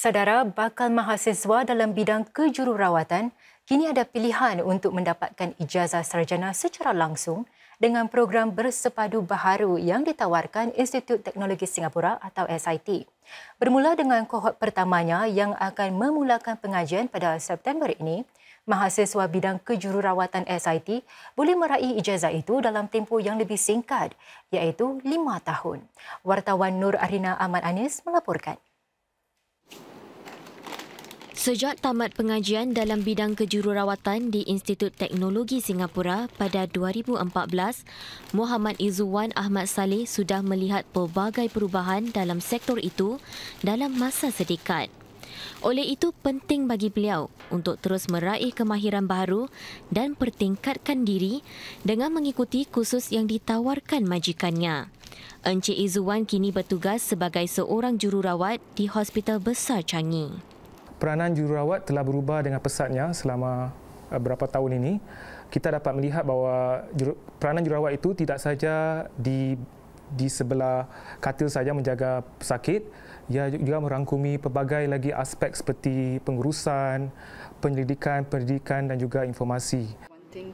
Saudara, bakal mahasiswa dalam bidang kejururawatan kini ada pilihan untuk mendapatkan ijazah sarjana secara langsung dengan program bersepadu baharu yang ditawarkan Institut Teknologi Singapura atau SIT. Bermula dengan kohort pertamanya yang akan memulakan pengajian pada September ini, mahasiswa bidang kejururawatan SIT boleh meraih ijazah itu dalam tempoh yang lebih singkat, iaitu lima tahun. Wartawan Nur Arina Ahmad Anis melaporkan. Sejak tamat pengajian dalam bidang kejururawatan di Institut Teknologi Singapura pada 2014, Muhammad Izzuan Ahmad Saleh sudah melihat pelbagai perubahan dalam sektor itu dalam masa sedekat. Oleh itu, penting bagi beliau untuk terus meraih kemahiran baru dan pertingkatkan diri dengan mengikuti kursus yang ditawarkan majikannya. Encik Izzuan kini bertugas sebagai seorang jururawat di Hospital Besar Changi peranan jururawat telah berubah dengan pesatnya selama beberapa eh, tahun ini. Kita dapat melihat bahawa peranan jururawat itu tidak saja di di sebelah katil saja menjaga pesakit, ia juga merangkumi pelbagai lagi aspek seperti pengurusan, penyelidikan, pendidikan dan juga informasi.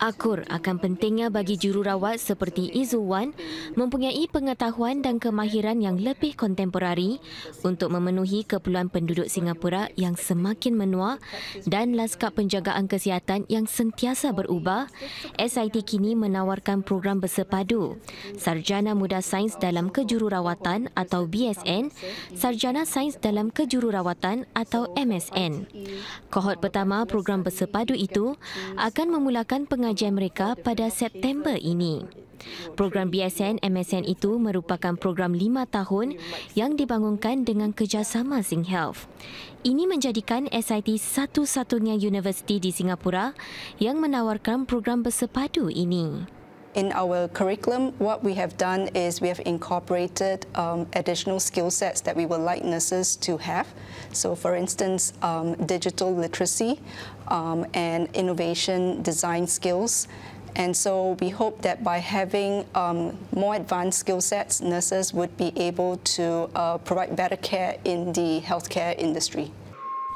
Akur akan pentingnya bagi jururawat seperti Izu Wan mempunyai pengetahuan dan kemahiran yang lebih kontemporari untuk memenuhi keperluan penduduk Singapura yang semakin menua dan laskar penjagaan kesihatan yang sentiasa berubah. SIT kini menawarkan program bersepadu Sarjana Muda Sains dalam Kejururawatan atau BSN, Sarjana Sains dalam Kejururawatan atau MSN. Kohort pertama program bersepadu itu akan memulakan pengajian mereka pada September ini. Program BSN MSN itu merupakan program lima tahun yang dibangunkan dengan kerjasama SingHealth. Ini menjadikan SIT satu-satunya universiti di Singapura yang menawarkan program bersepadu ini. in our curriculum, what we have done is we have incorporated um, additional skill sets that we would like nurses to have. So for instance, um, digital literacy um, and innovation design skills. And so we hope that by having um, more advanced skill sets, nurses would be able to uh, provide better care in the healthcare industry.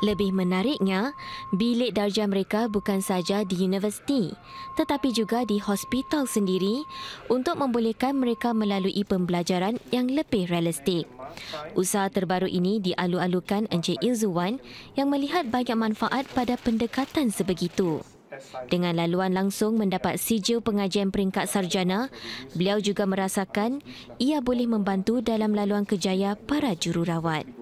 Lebih menariknya, bilik darjah mereka bukan saja di universiti tetapi juga di hospital sendiri untuk membolehkan mereka melalui pembelajaran yang lebih realistik. Usaha terbaru ini dialu-alukan Encik Ilzuan yang melihat banyak manfaat pada pendekatan sebegitu. Dengan laluan langsung mendapat sijil pengajian peringkat sarjana, beliau juga merasakan ia boleh membantu dalam laluan kejaya para jururawat.